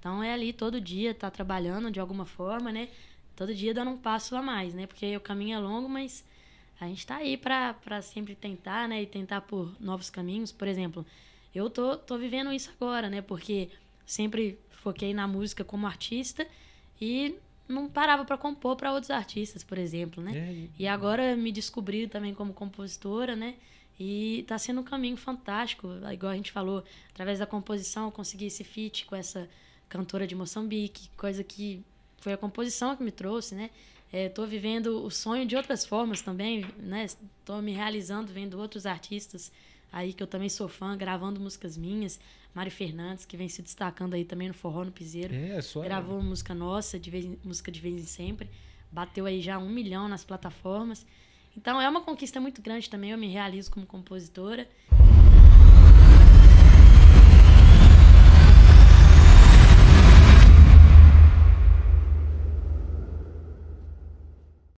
Então é ali todo dia tá trabalhando de alguma forma, né? Todo dia dando um passo a mais, né? Porque o caminho é longo, mas a gente tá aí para sempre tentar, né? E tentar por novos caminhos. Por exemplo, eu tô, tô vivendo isso agora, né? Porque sempre foquei na música como artista e não parava para compor para outros artistas, por exemplo, né? É. E agora me descobri também como compositora, né? E tá sendo um caminho fantástico, igual a gente falou, através da composição eu consegui esse feat com essa cantora de Moçambique, coisa que foi a composição que me trouxe, né? Estou é, vivendo o sonho de outras formas também, né? Estou me realizando vendo outros artistas aí que eu também sou fã, gravando músicas minhas. Mário Fernandes, que vem se destacando aí também no forró, no piseiro. É, é só... Gravou música nossa, de vez, música de vez em sempre. Bateu aí já um milhão nas plataformas. Então é uma conquista muito grande também, eu me realizo como compositora.